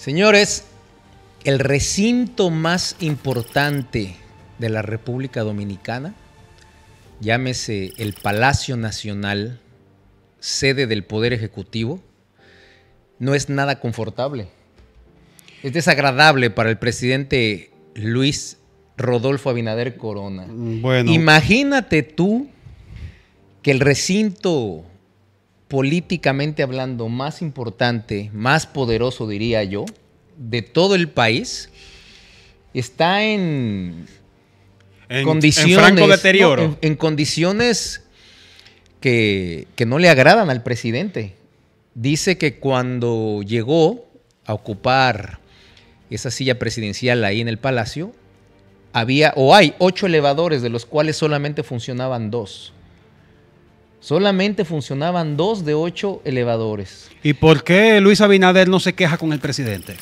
Señores, el recinto más importante de la República Dominicana, llámese el Palacio Nacional, sede del Poder Ejecutivo, no es nada confortable. Es desagradable para el presidente Luis Rodolfo Abinader Corona. Bueno. Imagínate tú que el recinto políticamente hablando más importante, más poderoso diría yo, de todo el país, está en, condiciones... En condiciones que, que no le agradan al presidente. Dice que cuando llegó a ocupar esa silla presidencial ahí en el palacio, había o hay ocho elevadores de los cuales solamente funcionaban dos. Solamente funcionaban dos de ocho elevadores. ¿Y por qué Luis Abinader no se queja con el presidente?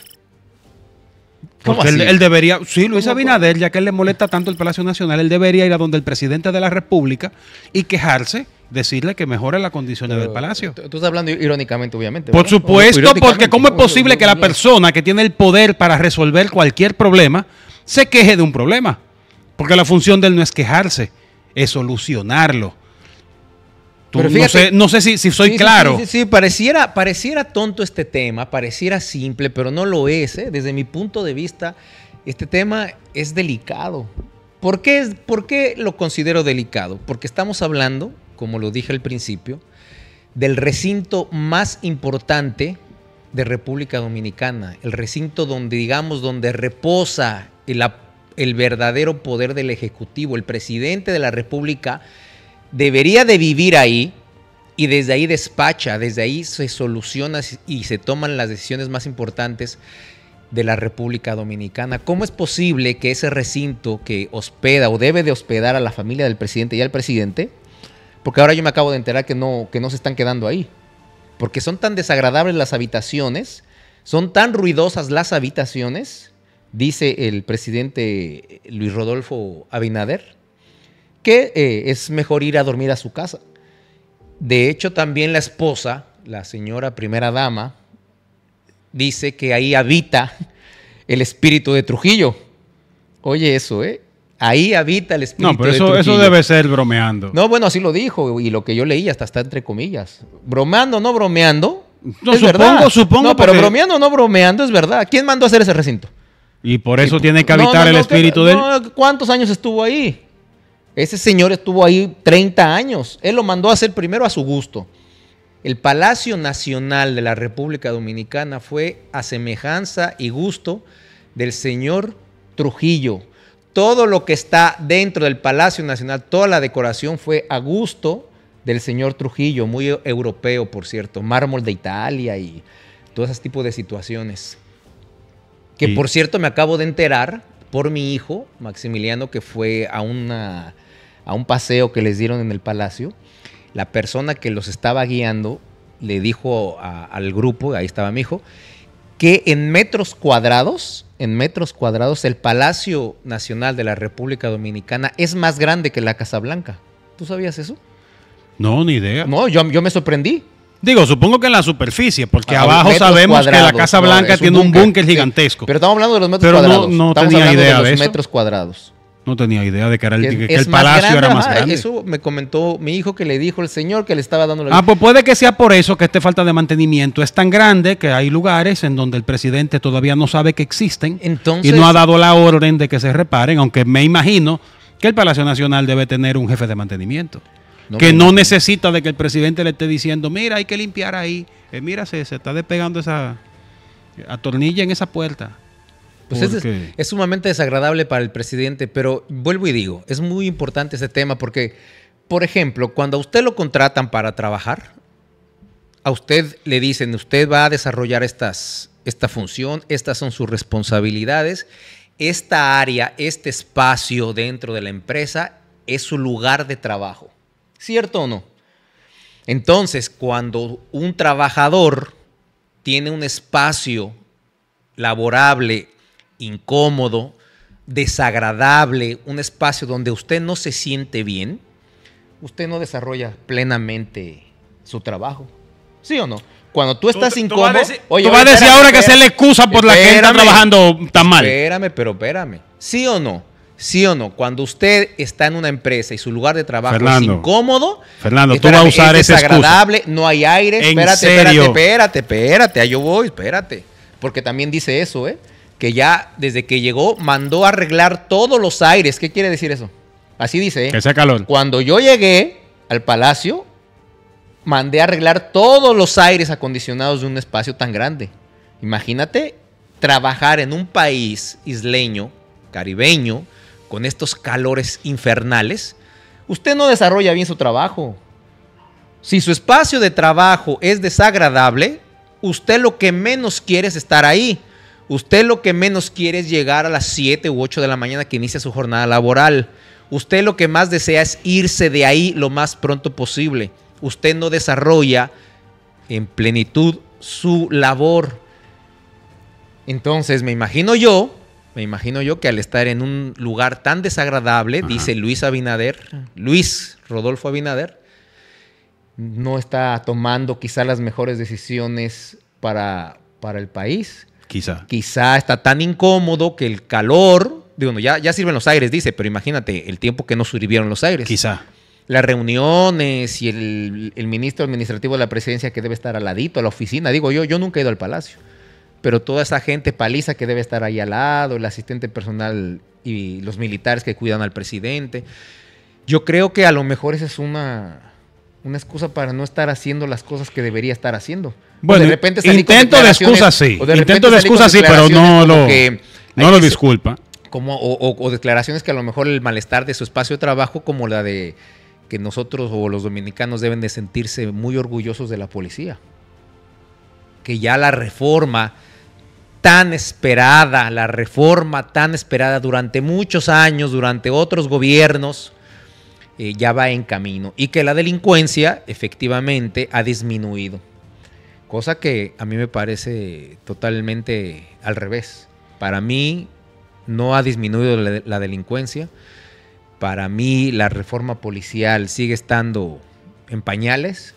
Porque él, debería, sí, Luis Abinader, ya que él le molesta tanto el Palacio Nacional, él debería ir a donde el presidente de la República y quejarse, decirle que mejore las condiciones del palacio. Tú, estás hablando irónicamente, obviamente. Por supuesto, porque ¿cómo es posible que la persona que tiene el poder para resolver cualquier problema se queje de un problema? Porque la función de él no es quejarse, es solucionarlo no sé, si, soy claro. Sí, pareciera, pareciera tonto este tema, pareciera simple, pero no lo es. ¿eh? Desde mi punto de vista, este tema es delicado. ¿Por qué, es, lo considero delicado? Porque estamos hablando, como lo dije al principio, del recinto más importante de República Dominicana, el recinto donde, digamos, donde reposa el, el verdadero poder del Ejecutivo, el presidente de la República debería de vivir ahí y desde ahí despacha, desde ahí se soluciona y se toman las decisiones más importantes de la República Dominicana. ¿Cómo es posible que ese recinto que hospeda o debe de hospedar a la familia del presidente y al presidente, porque ahora yo me acabo de enterar que no, que no se están quedando ahí, porque son tan desagradables las habitaciones, son tan ruidosas las habitaciones, dice el presidente Luis Rodolfo Abinader, eh, es mejor ir a dormir a su casa. De hecho, también la esposa, la señora primera dama, dice que ahí habita el espíritu de Trujillo. Oye eso, ¿eh? Ahí habita el espíritu de Trujillo, no, pero eso, debe ser bromeando. No, bueno, así lo dijo y lo que yo leí hasta está entre comillas. Bromeando, no bromeando. No, supongo, verdad. supongo. pero bromeando, no bromeando, es verdad. ¿Quién mandó a hacer ese recinto? Y por eso tiene que habitar el espíritu de él. ¿Cuántos años estuvo ahí? Ese señor estuvo ahí 30 años. Él lo mandó a hacer primero a su gusto. El Palacio Nacional de la República Dominicana fue a semejanza y gusto del señor Trujillo. Todo lo que está dentro del Palacio Nacional, toda la decoración fue a gusto del señor Trujillo, muy europeo, por cierto, mármol de Italia y todo ese tipos de situaciones. Que por cierto me acabo de enterar por mi hijo, Maximiliano, que fue a, una, a un paseo que les dieron en el palacio. La persona que los estaba guiando le dijo al grupo, ahí estaba mi hijo, que en metros cuadrados, en metros cuadrados, el Palacio Nacional de la República Dominicana es más grande que la Casa Blanca. ¿Tú sabías eso? No, ni idea. No, yo me sorprendí. Digo, supongo que en la superficie, porque abajo sabemos que la Casa Blanca tiene un búnker gigantesco. Pero estamos hablando de los metros cuadrados. No, tenía idea de, eso. metros No tenía idea de que, era el, palacio era más grande. Eso me comentó mi hijo que le dijo el señor que le estaba dando la... Ah, pues puede que sea por eso que esta falta de mantenimiento es tan grande que hay lugares en donde el presidente todavía no sabe que existen y no ha dado la orden de que se reparen, aunque me imagino que el Palacio Nacional debe tener un jefe de mantenimiento que no necesita de que el presidente le esté diciendo, mira, hay que limpiar ahí. Eh, mira, se, está despegando esa atornilla en esa puerta. Pues es, sumamente desagradable para el presidente, pero vuelvo y digo, es muy importante ese tema porque, por ejemplo, cuando a usted lo contratan para trabajar, a usted le dicen, usted va a desarrollar estas, esta función, estas son sus responsabilidades, esta área, este espacio dentro de la empresa es su lugar de trabajo ¿Cierto o no? Entonces, cuando un trabajador tiene un espacio laborable, incómodo, desagradable, un espacio donde usted no se siente bien, usted no desarrolla plenamente su trabajo. ¿Sí o no? Cuando tú estás incómodo. Tú vas a decir, ahora que se le excusa por la que está trabajando tan mal. Espérame, pero espérame. ¿Sí o no? Sí o no, cuando usted está en una empresa y su lugar de trabajo es incómodo, Fernando, tú a usar es desagradable, no hay aire, espérate, espérate, espérate, espérate, ahí yo voy, espérate, porque también dice eso, ¿eh? Que ya desde que llegó mandó a arreglar todos los aires, ¿qué quiere decir eso? Así dice, ¿eh? Que sea calor. Cuando yo llegué al palacio, mandé a arreglar todos los aires acondicionados de un espacio tan grande. Imagínate trabajar en un país isleño, caribeño, con estos calores infernales, usted no desarrolla bien su trabajo. Si su espacio de trabajo es desagradable, usted lo que menos quiere es estar ahí. Usted lo que menos quiere es llegar a las 7 u 8 de la mañana que inicia su jornada laboral. Usted lo que más desea es irse de ahí lo más pronto posible. Usted no desarrolla en plenitud su labor. Entonces me imagino yo me imagino yo que al estar en un lugar tan desagradable, dice Luis Abinader, ah. Luis Rodolfo Abinader, no está tomando quizá las mejores decisiones para, para el país. Quizá. Quizá está tan incómodo que el calor, digo, no, ya, ya sirven los aires, dice, pero imagínate el tiempo que no sirvieron los aires. Quizá. Las reuniones y el, el ministro administrativo de la presidencia que debe estar al ladito, a la oficina. Digo, yo, yo nunca he ido al palacio pero toda esa gente paliza que debe estar ahí al lado, el asistente personal y los militares que cuidan al presidente. Yo creo que a lo mejor esa es una, excusa para no estar haciendo las cosas que debería estar haciendo. Bueno, de repente intento de excusa sí, intento de excusa sí, pero no lo, no lo disculpa. Como, o declaraciones que a lo mejor el malestar de su espacio de trabajo, como la de que nosotros o los dominicanos deben de sentirse muy orgullosos de la policía. Que ya la reforma tan esperada, la reforma tan esperada durante muchos años, durante otros gobiernos, eh, ya va en camino y que la delincuencia efectivamente ha disminuido. Cosa que a mí me parece totalmente al revés. Para mí no ha disminuido la, la delincuencia. Para mí la reforma policial sigue estando en pañales.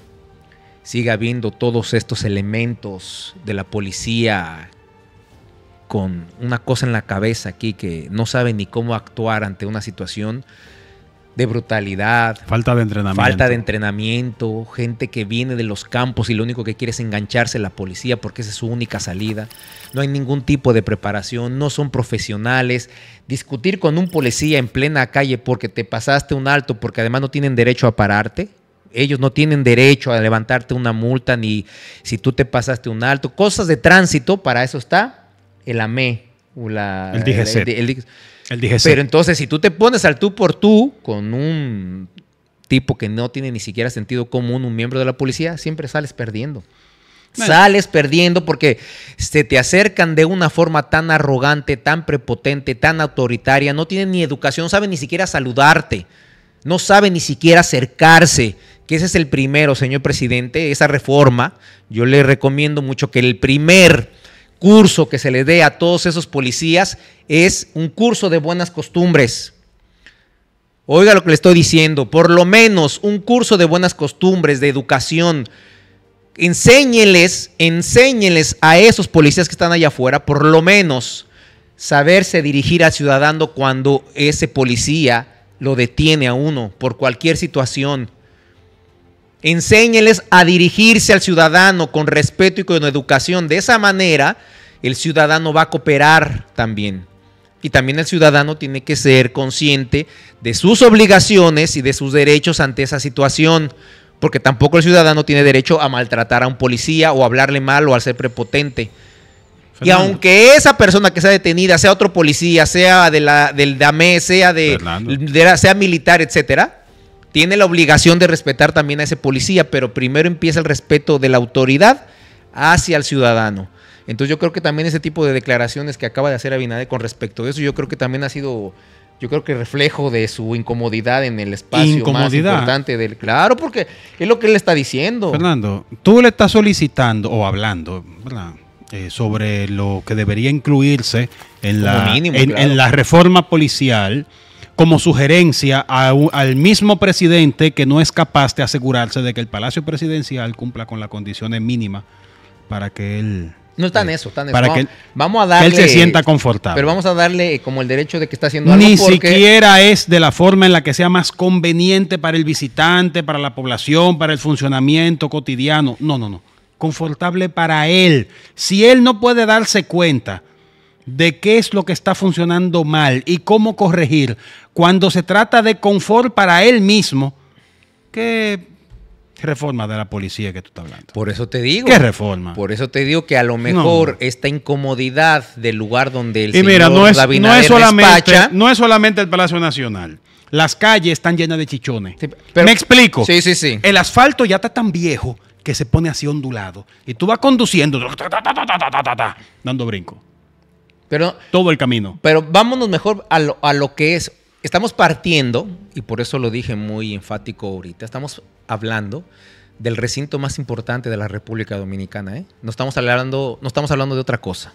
Sigue habiendo todos estos elementos de la policía con una cosa en la cabeza aquí que no sabe ni cómo actuar ante una situación de brutalidad. Falta de entrenamiento. Falta de entrenamiento, gente que viene de los campos y lo único que quiere es engancharse a la policía porque esa es su única salida. No hay ningún tipo de preparación, no son profesionales. Discutir con un policía en plena calle porque te pasaste un alto, porque además no tienen derecho a pararte. Ellos no tienen derecho a levantarte una multa ni si tú te pasaste un alto. Cosas de tránsito, para eso está el AME. O la, el DGC. El, Pero entonces, si tú te pones al tú por tú con un tipo que no tiene ni siquiera sentido común, un miembro de la policía, siempre sales perdiendo. Sales perdiendo porque se te acercan de una forma tan arrogante, tan prepotente, tan autoritaria, no tienen ni educación, no saben ni siquiera saludarte, no saben ni siquiera acercarse, que ese es el primero, señor presidente, esa reforma, yo le recomiendo mucho que el primer curso que se le dé a todos esos policías es un curso de buenas costumbres. Oiga lo que le estoy diciendo, por lo menos un curso de buenas costumbres, de educación. Enséñeles, enséñeles a esos policías que están allá afuera, por lo menos saberse dirigir al ciudadano cuando ese policía lo detiene a uno por cualquier situación. Enséñeles a dirigirse al ciudadano con respeto y con educación. De esa manera, el ciudadano va a cooperar también. Y también el ciudadano tiene que ser consciente de sus obligaciones y de sus derechos ante esa situación, porque tampoco el ciudadano tiene derecho a maltratar a un policía o hablarle mal o a ser prepotente. Y aunque esa persona que sea detenida sea otro policía, sea de la, del DAME, sea, de, sea militar, etcétera, tiene la obligación de respetar también a ese policía, pero primero empieza el respeto de la autoridad hacia el ciudadano. Entonces yo creo que también ese tipo de declaraciones que acaba de hacer Abinader con respecto a eso, yo creo que también ha sido, yo creo que reflejo de su incomodidad en el espacio más importante del... Claro, porque es lo que él está diciendo. Fernando, tú le estás solicitando o hablando, eh, sobre lo que debería incluirse en en la reforma policial como sugerencia al mismo presidente que no es capaz de asegurarse de que el Palacio Presidencial cumpla con las condiciones mínimas para que él... No está en eh, eso, está en eso. Para que, a se sienta confortable. Pero vamos a darle como el derecho de que está haciendo algo. Ni siquiera es de la forma en la que sea más conveniente para el visitante, para la población, para el funcionamiento cotidiano. No, no, no. Confortable para él. Si él no puede darse cuenta de qué es lo que está funcionando mal y cómo corregir cuando se trata de confort para él mismo. ¿Qué reforma de la policía que tú estás hablando? Por eso te digo. ¿Qué reforma? Por eso te digo que a lo mejor esta incomodidad del lugar donde el y señor mira, no es, no es solamente, no es solamente el Palacio Nacional. Las calles están llenas de chichones. Me explico. Sí, sí, sí. El asfalto ya está tan viejo que se pone así ondulado. Y tú vas conduciendo, dando brinco. Todo el camino. Pero vámonos mejor a lo, que es. Estamos partiendo, y por eso lo dije muy enfático ahorita, estamos hablando del recinto más importante de la República Dominicana. ¿eh? No, estamos hablando, no estamos hablando de otra cosa.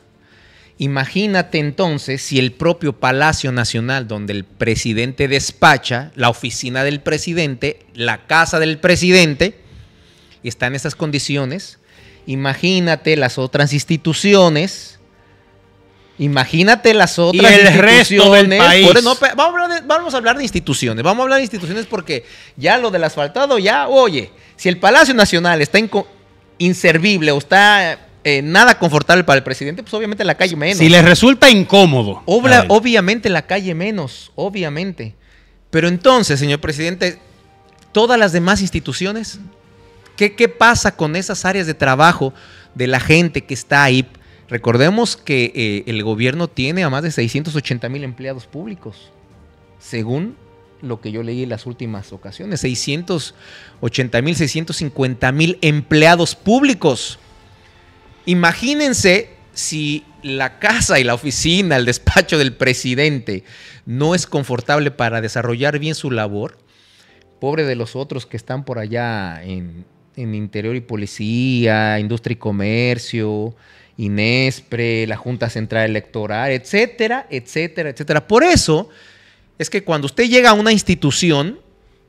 Imagínate entonces si el propio Palacio Nacional, donde el presidente despacha, la oficina del presidente, la casa del presidente, está en esas condiciones. Imagínate las otras instituciones Imagínate las otras y del país. vamos, a hablar de, instituciones. Vamos a hablar de instituciones porque ya lo del asfaltado, ya, oye, si el Palacio Nacional está inservible o está eh, nada confortable para el presidente, pues obviamente la calle menos. Si le resulta incómodo. obviamente la calle menos, obviamente. Pero entonces, señor presidente, todas las demás instituciones, qué pasa con esas áreas de trabajo de la gente que está ahí? Recordemos que eh, el gobierno tiene a más de 680 mil empleados públicos, según lo que yo leí en las últimas ocasiones, 680 mil, 650 mil empleados públicos. Imagínense si la casa y la oficina, el despacho del presidente no es confortable para desarrollar bien su labor, pobre de los otros que están por allá en, en Interior y Policía, Industria y Comercio, INESPRE, la Junta Central Electoral, etcétera, etcétera, etcétera. Por eso es que cuando usted llega a una institución,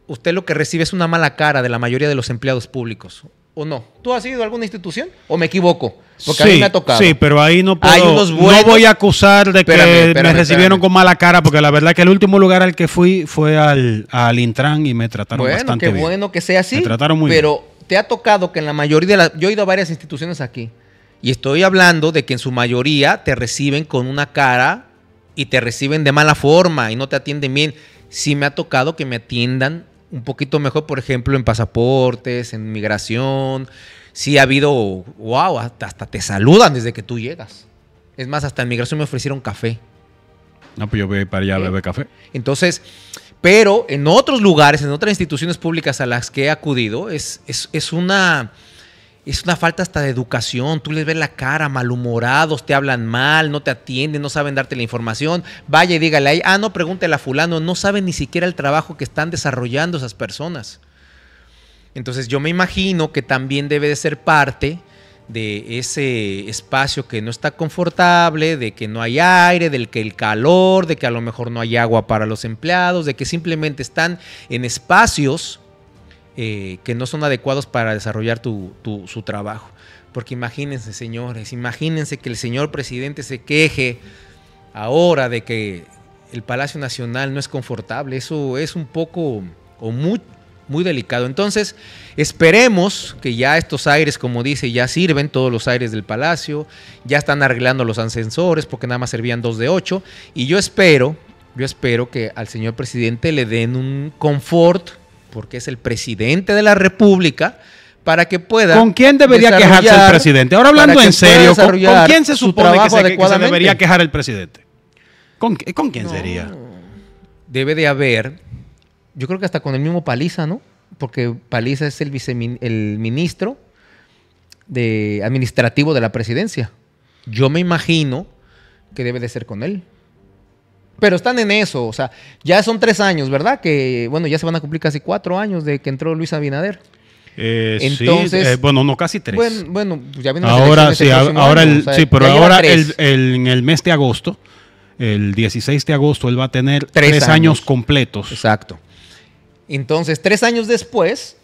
usted lo que recibe es una mala cara de la mayoría de los empleados públicos. ¿O no? ¿Tú has ido a alguna institución? ¿O me equivoco? Porque sí, me ha tocado. Sí, pero ahí no puedo. No voy a acusar de que me recibieron con mala cara, porque la verdad que el último lugar al que fui fue al, al Intran y me trataron bastante qué Bueno, que sea así. Me trataron muy bien. Pero te ha tocado que en la mayoría de las... Yo he ido a varias instituciones aquí y estoy hablando de que en su mayoría te reciben con una cara y te reciben de mala forma y no te atienden bien. Sí me ha tocado que me atiendan un poquito mejor, por ejemplo, en pasaportes, en migración. Sí ha habido, wow, hasta, te saludan desde que tú llegas. Es más, hasta en migración me ofrecieron café. No, pues yo voy para allá a beber café. Entonces, pero en otros lugares, en otras instituciones públicas a las que he acudido, es, una es una falta hasta de educación. Tú les ves la cara, malhumorados, te hablan mal, no te atienden, no saben darte la información. Vaya y dígale ahí, ah, no, pregúntele a fulano, no saben ni siquiera el trabajo que están desarrollando esas personas. Entonces yo me imagino que también debe de ser parte de ese espacio que no está confortable, de que no hay aire, del que el calor, de que a lo mejor no hay agua para los empleados, de que simplemente están en espacios eh, que no son adecuados para desarrollar tu, su trabajo. Porque imagínense, señores, imagínense que el señor presidente se queje ahora de que el Palacio Nacional no es confortable. Eso es un poco o mucho muy delicado. Entonces, esperemos que ya estos aires, como dice, ya sirven todos los aires del palacio, ya están arreglando los ascensores porque nada más servían dos de ocho. Y yo espero, yo espero que al señor presidente le den un confort, porque es el presidente de la República, para que pueda. ¿Con quién debería quejarse el presidente? Ahora hablando en serio, ¿con, quién se supone que se, debería quejar el presidente? ¿Con, con quién sería? Debe de haber yo creo que hasta con el mismo Paliza, ¿no? Porque Paliza es el, el ministro de administrativo de la presidencia. Yo me imagino que debe de ser con él. Pero están en eso, o sea, ya son tres años, ¿verdad? Que, bueno, ya se van a cumplir casi cuatro años de que entró Luis Abinader. Eh, Entonces, sí, eh, bueno, no casi tres. Bueno, pues ya viene ahora sí, este ahora el, sí, pero ahora en el mes de agosto, el 16 de agosto, él va a tener tres, años. completos. Exacto. Entonces, tres años después,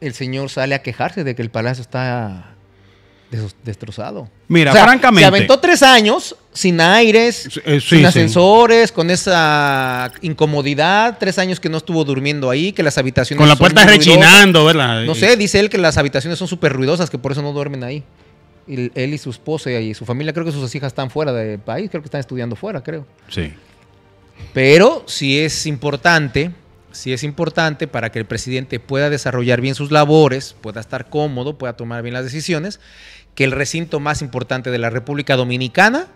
el señor sale a quejarse de que el palacio está destrozado. Mira, francamente. Se aventó tres años sin aires, eh, sin ascensores, con esa incomodidad, tres años que no estuvo durmiendo ahí, que las habitaciones. Con la puerta rechinando, ¿verdad? No sé, dice él que las habitaciones son súper ruidosas, que por eso no duermen ahí. él y su esposa y su familia, creo que sus hijas están fuera del país, creo que están estudiando fuera, creo. Sí. Pero si es importante sí es importante para que el presidente pueda desarrollar bien sus labores, pueda estar cómodo, pueda tomar bien las decisiones, que el recinto más importante de la República Dominicana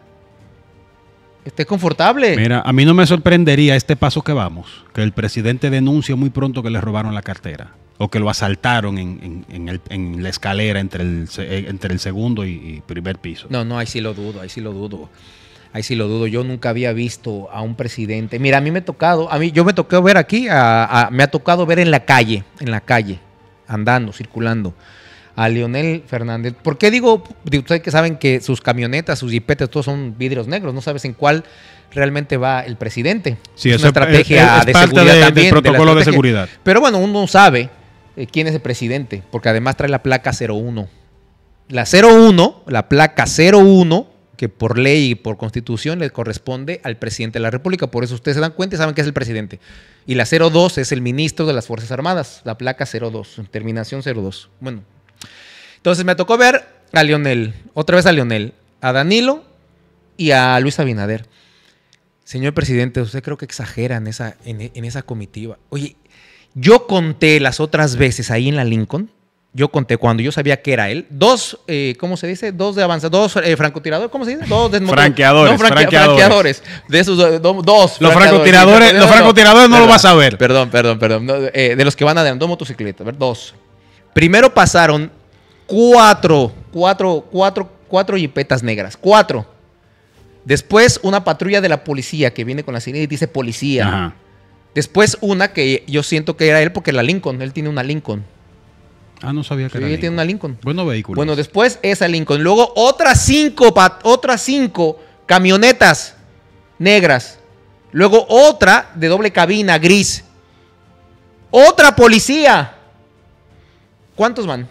esté confortable. Mira, a mí no me sorprendería este paso que vamos, que el presidente denuncie muy pronto que le robaron la cartera o que lo asaltaron en, la escalera entre el, eh, entre el segundo y primer piso. No, no, ahí sí lo dudo, ahí sí lo dudo ahí sí lo dudo. Yo nunca había visto a un presidente. Mira, a mí me ha tocado, a mí yo me tocó ver aquí, me ha tocado ver en la calle, en la calle, andando, circulando, a Leonel Fernández. ¿Por qué digo, de ustedes que saben que sus camionetas, sus jipetes, todos son vidrios negros, no sabes en cuál realmente va el presidente. Sí, es una estrategia de seguridad también, del protocolo de, seguridad. Pero bueno, uno no sabe eh, quién es el presidente, porque además trae la placa 01. La 01, la placa 01 por ley y por constitución le corresponde al presidente de la República. Por eso ustedes se dan cuenta y saben que es el presidente. Y la 02 es el ministro de las Fuerzas Armadas, la placa 02, terminación 02. Bueno, entonces me tocó ver a Lionel, otra vez a Lionel, a Danilo y a Luis Abinader. Señor presidente, usted creo que exageran esa, en esa comitiva. Oye, yo conté las otras veces ahí en la Lincoln, yo conté cuando yo sabía que era él, dos, eh, ¿cómo se dice? Dos de avanza, dos eh, francotiradores, ¿cómo se dice? Dos franqueadores, no, De esos dos. Los francotiradores, los francotiradores no, lo vas a ver. Perdón, perdón, perdón. Eh, de los que van adelante, dos motocicletas, a ver, dos. Primero pasaron cuatro, cuatro, cuatro, cuatro jipetas negras, cuatro. Después una patrulla de la policía que viene con la sirena y dice policía. Después una que yo siento que era él porque la Lincoln, él tiene una Lincoln. Ah, no sabía que sí, tiene una Lincoln. Bueno, vehículo. Bueno, después esa Lincoln. Luego otras cinco, otras cinco camionetas negras. Luego otra de doble cabina gris. Otra policía. ¿Cuántos van?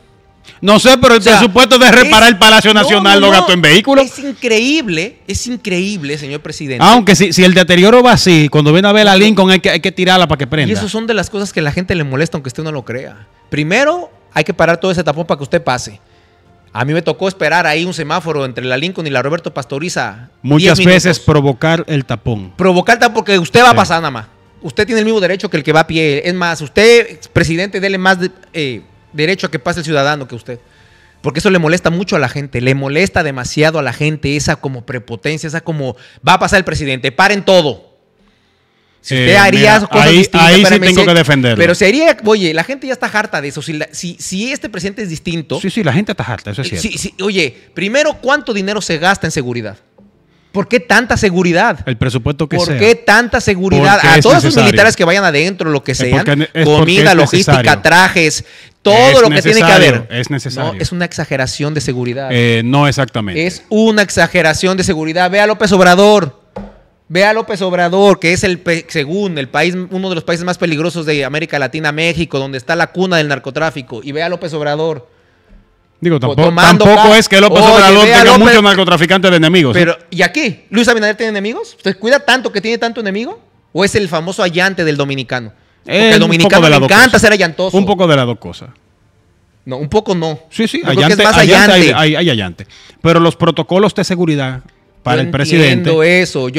No sé, pero el presupuesto de reparar el Palacio Nacional no, gato gastó en vehículos. Es increíble, es increíble, señor presidente. Aunque si, si el deterioro va así, cuando viene a ver la Lincoln hay que, hay que tirarla para que prenda. Y eso son de las cosas que a la gente le molesta, aunque usted no lo crea. Primero, hay que parar todo ese tapón para que usted pase. A mí me tocó esperar ahí un semáforo entre la Lincoln y la Roberto Pastoriza. Muchas veces provocar el tapón. Provocar el tapón porque usted va a pasar nada más. Usted tiene el mismo derecho que el que va a pie. Es más, usted, presidente, dele más... Eh, derecho a que pase el ciudadano que usted. Porque eso le molesta mucho a la gente, le molesta demasiado a la gente esa como prepotencia, esa como va a pasar el presidente, paren todo. Si eh, usted haría ahí, ahí sí tengo que defenderlo. Pero sería... oye, la gente ya está harta de eso. Si, si, este presidente es distinto. Sí, sí, la gente está harta, eso es eh, cierto. oye, primero, ¿cuánto dinero se gasta en seguridad? ¿Por qué tanta seguridad? El presupuesto que ¿Por sea. ¿Por qué tanta seguridad? a todos los militares que vayan adentro, lo que eh, sea comida, logística, trajes, todo lo que tiene que haber. Es necesario. No, es una exageración de seguridad. Eh, no exactamente. Es una exageración de seguridad. Ve a López Obrador. Ve a López Obrador, que es el según el país, uno de los países más peligrosos de América Latina, México, donde está la cuna del narcotráfico. Y ve a López Obrador. Digo, tampoco, tampoco es que López Obrador tenga muchos narcotraficantes de enemigos. ¿eh? Pero, ¿y aquí? ¿Luis Abinader tiene enemigos? ¿Usted cuida tanto que tiene tanto enemigo? ¿O es el famoso allante del dominicano? Eh, Porque el dominicano le encanta ser allantoso. Un poco de las dos cosas. No, un poco no. Sí, sí, allante, hay, hay, Pero los protocolos de seguridad para el presidente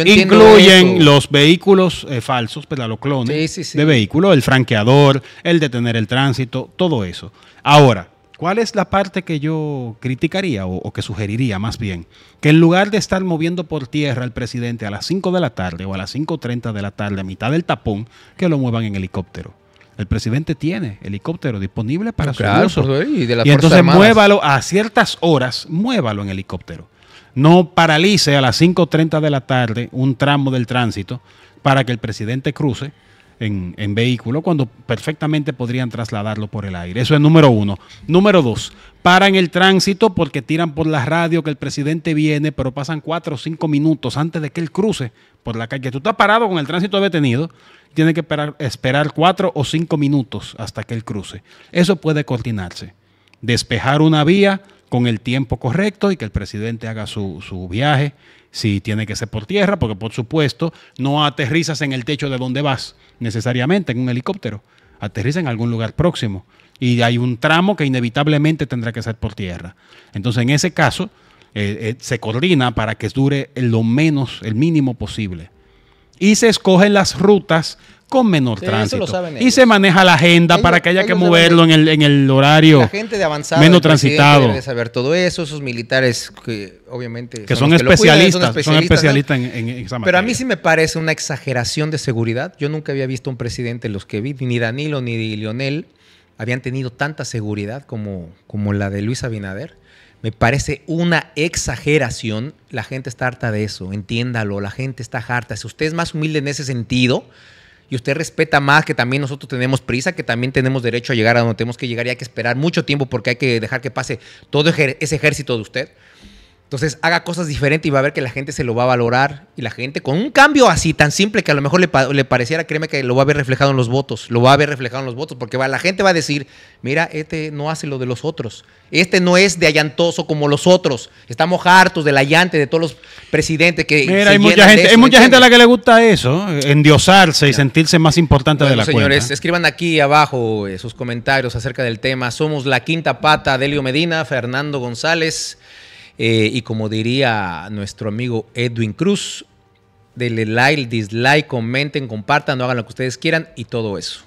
incluyen los vehículos eh, falsos, pero los clones de vehículos, el franqueador, el detener el tránsito, todo eso. Ahora, ¿Cuál es la parte que yo criticaría o, que sugeriría más bien? Que en lugar de estar moviendo por tierra al presidente a las 5 de la tarde o a las 5.30 de la tarde, a mitad del tapón, que lo muevan en helicóptero. El presidente tiene helicóptero disponible para su uso. Y, entonces muévalo a ciertas horas, muévalo en helicóptero. No paralice a las 5.30 de la tarde un tramo del tránsito para que el presidente cruce en, vehículo cuando perfectamente podrían trasladarlo por el aire. Eso es número uno. Número dos, paran el tránsito porque tiran por la radio que el presidente viene, pero pasan cuatro o cinco minutos antes de que él cruce por la calle. Tú estás parado con el tránsito detenido, tienes que esperar, esperar cuatro o cinco minutos hasta que él cruce. Eso puede coordinarse. Despejar una vía, con el tiempo correcto y que el presidente haga su, su viaje, si tiene que ser por tierra, porque por supuesto no aterrizas en el techo de donde vas necesariamente, en un helicóptero, aterriza en algún lugar próximo y hay un tramo que inevitablemente tendrá que ser por tierra. Entonces, en ese caso, eh, eh, se coordina para que dure lo menos, el mínimo posible. Y se escogen las rutas con menor tránsito. y se maneja la agenda para que haya que moverlo en el, horario la gente de avanzado menos transitado. Debe saber todo eso, esos militares que obviamente que son, especialistas, son, especialistas, en, en Pero a mí sí me parece una exageración de seguridad. Yo nunca había visto un presidente los que vi, ni Danilo ni Lionel habían tenido tanta seguridad como, como la de Luis Abinader. Me parece una exageración. La gente está harta de eso, entiéndalo, la gente está harta. Si usted es más humilde en ese sentido, y usted respeta más que también nosotros tenemos prisa, que también tenemos derecho a llegar a donde tenemos que llegar y hay que esperar mucho tiempo porque hay que dejar que pase todo ese ejército de usted. Entonces haga cosas diferentes y va a ver que la gente se lo va a valorar y la gente con un cambio así tan simple que a lo mejor le, pareciera, créeme que lo va a ver reflejado en los votos, lo va a ver reflejado en los votos, porque va, la gente va a decir, mira, este no hace lo de los otros, este no es de allantoso como los otros, estamos hartos del allante de todos los presidentes que... Mira, hay, mucha gente, mucha gente, a la que le gusta eso, eh, endiosarse y sentirse más importante de la señores, escriban aquí abajo eh, sus comentarios acerca del tema. Somos la quinta pata de Elio Medina, Fernando González. Eh, y como diría nuestro amigo Edwin Cruz, denle like, dislike, comenten, compartan, no hagan lo que ustedes quieran y todo eso.